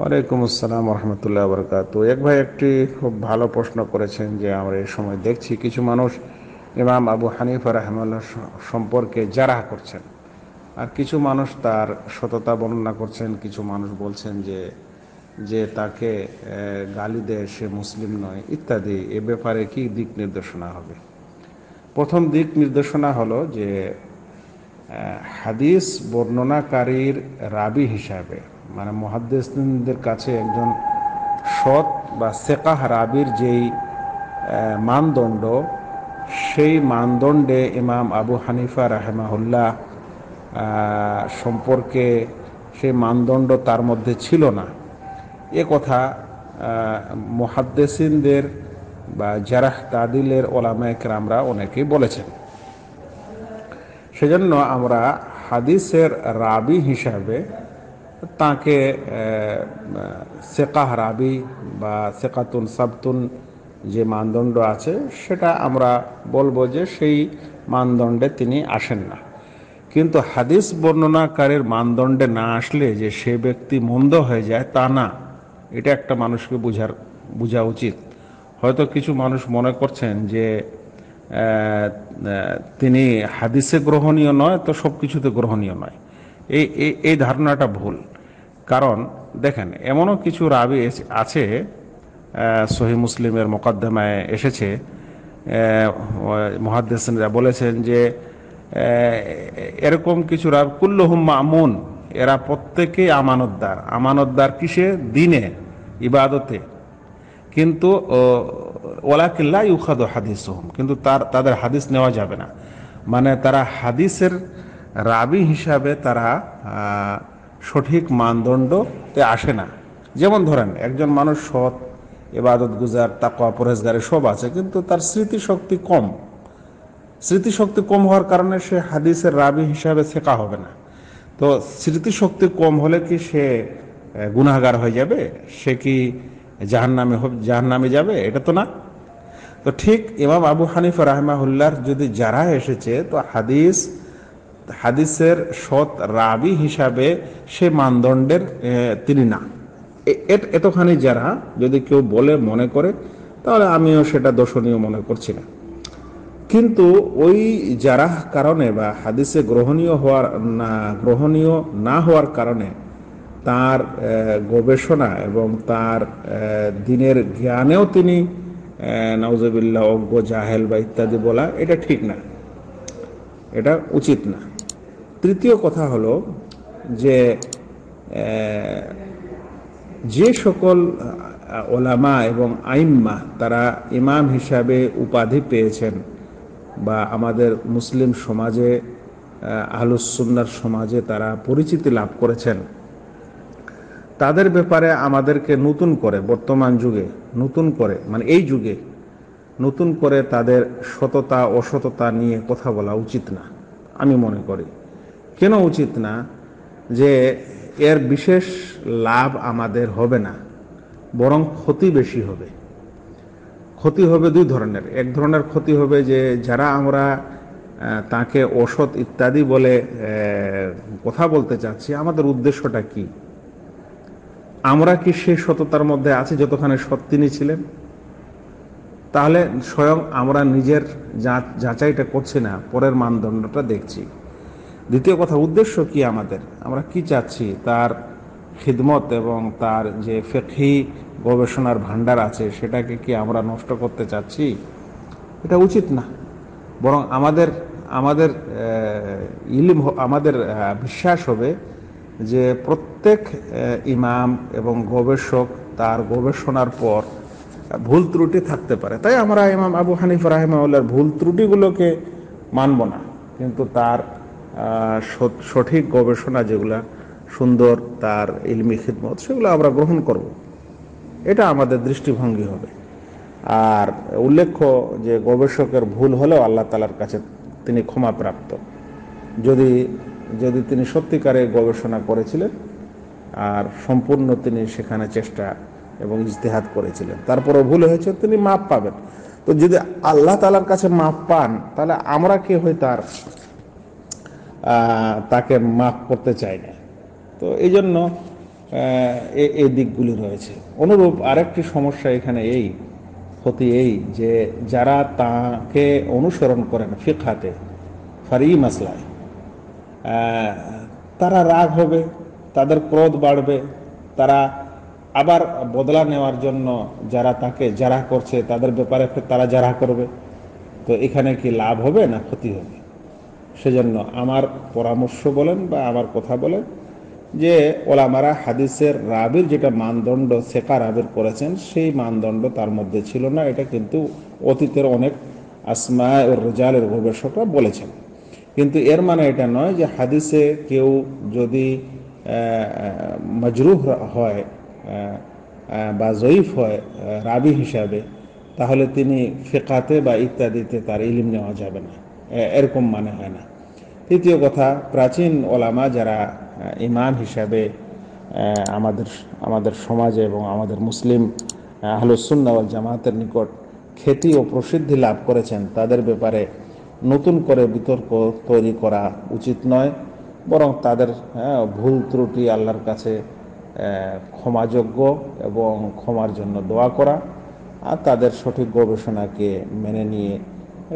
ওয়ালাইকুম আসসালাম রহমতুল্লাহ বরকাত এক ভাই একটি খুব ভালো প্রশ্ন করেছেন যে আমরা এই সময় দেখছি কিছু মানুষ ইমাম আবু হানিফা রহমাল্লা সম্পর্কে জারাহ করছেন আর কিছু মানুষ তার সততা বর্ণনা করছেন কিছু মানুষ বলছেন যে যে তাকে গালি দেয় সে মুসলিম নয় ইত্যাদি এ ব্যাপারে কি দিক নির্দেশনা হবে প্রথম দিক নির্দেশনা হলো যে হাদিস বর্ণনাকারীর রাবি হিসাবে মানে মহাদ্দেশদের কাছে একজন সৎ বা সেকাহ রাবির যেই মানদণ্ড সেই মানদণ্ডে ইমাম আবু হানিফা রাহেমাহুল্লাহ সম্পর্কে সেই মানদণ্ড তার মধ্যে ছিল না এ কথা মহাদ্দেসিনদের বা জারাহ তাদিলের ওলামায়করামরা অনেকেই বলেছেন সেজন্য আমরা হাদিসের রাবি হিসাবে তাকে সেকাহ রাবি বা সেকাতুন সাবতুন যে মানদণ্ড আছে সেটা আমরা বলবো যে সেই মানদণ্ডে তিনি আসেন না কিন্তু হাদিস বর্ণনাকারের মানদণ্ডে না আসলে যে সে ব্যক্তি মন্দ হয়ে যায় তা না এটা একটা মানুষকে বুঝার বোঝা উচিত হয়তো কিছু মানুষ মনে করছেন যে তিনি হাদিসে গ্রহণীয় নয় তো সব কিছুতে গ্রহণীয় নয় এই এই ধারণাটা ভুল কারণ দেখেন এমনও কিছু রাবি আছে সহি মুসলিমের মোকদ্দমায় এসেছে মহাদ্দেসরা বলেছেন যে এরকম কিছু রাব হুম মামুন এরা প্রত্যেকেই আমানতদার আমানতদার কিসে দিনে ইবাদতে কিন্তু ওলাকিল্লা ইউখাদ হাদিস হোম কিন্তু তার তাদের হাদিস নেওয়া যাবে না মানে তারা হাদিসের রাবি হিসাবে তারা সঠিক মানদণ্ডতে আসে না যেমন ধরেন একজন মানুষ সৎ এবাদত গুজার তাকোয়া পরেজগারে সব আছে কিন্তু তার স্মৃতিশক্তি কম স্মৃতিশক্তি কম হওয়ার কারণে সে হাদিসের রাবি হিসাবে শেখা হবে না তো স্মৃতিশক্তি কম হলে কি সে গুণাগার হয়ে যাবে সে কি জাহান নামে জাহান নামে যাবে এটা তো না তো ঠিক ইমাম আবু হানিফ রাহমাহুল্লার যদি যারা এসেছে তো হাদিস হাদিসের সৎ রাবি হিসাবে সে মানদণ্ডের তিনি না এতখানি যারা যদি কেউ বলে মনে করে তাহলে আমিও সেটা দর্শনীয় মনে করছি না কিন্তু ওই যারা কারণে বা হাদিসে গ্রহণীয় হওয়ার না গ্রহণীয় না হওয়ার কারণে তার গবেষণা এবং তার দিনের জ্ঞানেও তিনি নওজবিল্লা অজ্ঞ জাহেল বা ইত্যাদি বলা এটা ঠিক না এটা উচিত না তৃতীয় কথা হলো যে যে সকল ওলামা এবং আইম্মা তারা ইমাম হিসাবে উপাধি পেয়েছেন বা আমাদের মুসলিম সমাজে আহলুসুন্নার সমাজে তারা পরিচিতি লাভ করেছেন তাদের ব্যাপারে আমাদেরকে নতুন করে বর্তমান যুগে নতুন করে মানে এই যুগে নতুন করে তাদের সততা অসততা নিয়ে কথা বলা উচিত না আমি মনে করি কেন উচিত না যে এর বিশেষ লাভ আমাদের হবে না বরং ক্ষতি বেশি হবে ক্ষতি হবে দুই ধরনের এক ধরনের ক্ষতি হবে যে যারা আমরা তাকে ওষুধ ইত্যাদি বলে কথা বলতে চাচ্ছি আমাদের উদ্দেশ্যটা কি আমরা কি সেই সততার মধ্যে আছি যতখানে সৎ তিনি ছিলেন তাহলে স্বয়ং আমরা নিজের যাচাইটা করছি না পরের মানদণ্ডটা দেখছি দ্বিতীয় কথা উদ্দেশ্য কি আমাদের আমরা কি চাচ্ছি তার খিদমত এবং তার যে ফেকি গবেষণার ভাণ্ডার আছে সেটাকে কি আমরা নষ্ট করতে চাচ্ছি এটা উচিত না বরং আমাদের আমাদের ইলিম আমাদের বিশ্বাস হবে যে প্রত্যেক ইমাম এবং গবেষক তার গবেষণার পর ভুল ত্রুটি থাকতে পারে তাই আমরা ইমাম আবু হানিফ রাহেমাউল্লার ভুল ত্রুটিগুলোকে মানব না কিন্তু তার সঠিক গবেষণা যেগুলা সুন্দর তার ইলমি খিদমত সেগুলো আমরা গ্রহণ করব। এটা আমাদের দৃষ্টিভঙ্গি হবে আর উল্লেখ্য যে গবেষকের ভুল হলেও আল্লাহ তালার কাছে তিনি ক্ষমাপ্রাপ্ত যদি যদি তিনি সত্যিকারে গবেষণা করেছিলেন আর সম্পূর্ণ তিনি সেখানে চেষ্টা এবং ইজতেহাত করেছিলেন তারপরও ভুল হয়েছে তিনি মাপ পাবেন তো যদি আল্লাহ তালার কাছে মাপ পান তাহলে আমরা কে হই তার তাকে মাফ করতে চায় না তো এই জন্য এই দিকগুলি রয়েছে অনুরূপ আরেকটি সমস্যা এখানে এই ক্ষতি এই যে যারা তাকে অনুসরণ করেন ফিকহাতে ফারি মাসলায় তারা রাগ হবে তাদের ক্রোধ বাড়বে তারা আবার বদলা নেওয়ার জন্য যারা তাকে যারা করছে তাদের ব্যাপারে তারা যারা করবে তো এখানে কি লাভ হবে না ক্ষতি হবে সেজন্য আমার পরামর্শ বলেন বা আমার কথা বলেন যে ওলামারা হাদিসের রাবির যেটা মানদণ্ড সেকা রাবির করেছেন সেই মানদণ্ড তার মধ্যে ছিল না এটা কিন্তু অতীতের অনেক আসমা রেজালের গবেষকরা বলেছেন কিন্তু এর মানে এটা নয় যে হাদিসে কেউ যদি মজরুহ হয় বা জয়ীফ হয় রাবি হিসাবে তাহলে তিনি ফেকাতে বা ইত্যাদিতে তার ইলিম নেওয়া যাবে না এরকম মানে হয় না তৃতীয় কথা প্রাচীন ওলামা যারা ইমাম হিসাবে আমাদের আমাদের সমাজে এবং আমাদের মুসলিম আহলুসুন্নাওয়াল জামাতের নিকট খ্যাতি ও প্রসিদ্ধি লাভ করেছেন তাদের ব্যাপারে নতুন করে বিতর্ক তৈরি করা উচিত নয় বরং তাদের হ্যাঁ, ভুল ত্রুটি আল্লাহর কাছে ক্ষমাযোগ্য এবং ক্ষমার জন্য দোয়া করা আর তাদের সঠিক গবেষণাকে মেনে নিয়ে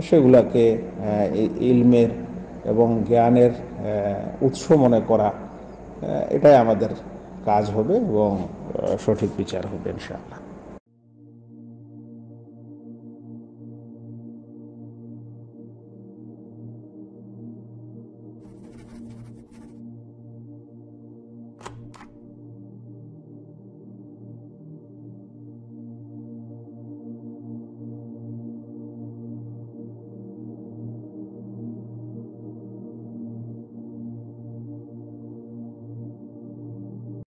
সেগুলাকে ইলমের এবং জ্ঞানের উৎস মনে করা এটাই আমাদের কাজ হবে এবং সঠিক বিচার হবে ইনশাল্লাহ